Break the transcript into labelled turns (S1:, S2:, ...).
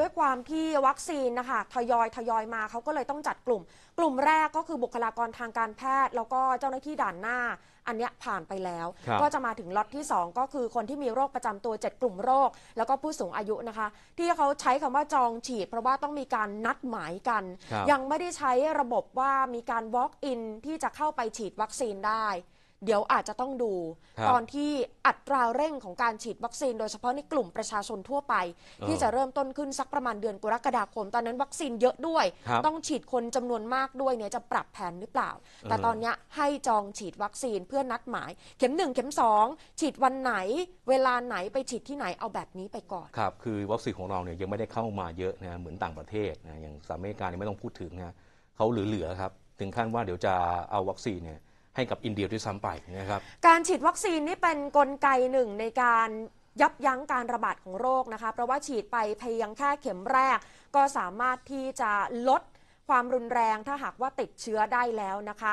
S1: ด้วยความที่วัคซีนนะคะทยอยทยอยมาเขาก็เลยต้องจัดกลุ่ม กลุ่มแรกก็คือบุคลากรทางการแพทย์ แล้วก็เจ้าหน้าที่ด่านหน้า อันนี้ผ่านไปแล้ว ก็จะมาถึงล็อตที่ 2 ก็คือคนที่มีโรคประจำตัว 7 กลุ่มโรค แล้วก็ผู้สูงอายุนะคะ ที่เขาใช้คำว่าจองฉีด เพราะว่าต้องมีการนัดหมายกัน ยังไม่ได้ใช้ระบบว่ามีการ walk in ที่จะเข้าไปฉีดวัคซีนได้เดี๋ยวอาจจะต้องดูตอนที่อัตราเร่งของการฉีดวัคซีน โดยเฉพาะในกลุ่มประชาชนทั่วไป ที่จะเริ่มต้นขึ้นสักประมาณเดือนกรกฎาคม ตอนนั้นวัคซีนเยอะด้วย ต้องฉีดคนจำนวนมากด้วยเนี่ยจะปรับแผนหรือเปล่า แต่ตอนนี้ให้จองฉีดวัคซีนเพื่อนัดหมาย เข็มหนึ่งเข็มสองฉีดวันไหน เวลาไหนไปฉีดที่ไหนเอาแบบนี้ไปก่อน
S2: ครับคือวัคซีนของเราเนี่ยยังไม่ได้เข้ามาเยอะนะเหมือนต่างประเทศนะอย่างสหรัฐอเมริกาเนี่ยไม่ต้องพูดถึงนะเขาเหลือๆครับถึงขั้นว่าเดี๋ยวจะเอาวัคซีนเนี่ยให้กับอินเดียด้วยซ้ำไปนะครับ
S1: การฉีดวัคซีนนี่เป็นนกลไกหนึ่งในการยับยั้งการระบาดของโรคนะคะเพราะว่าฉีดไปเพียงแค่เข็มแรกก็สามารถที่จะลดความรุนแรงถ้าหากว่าติดเชื้อได้แล้วนะคะ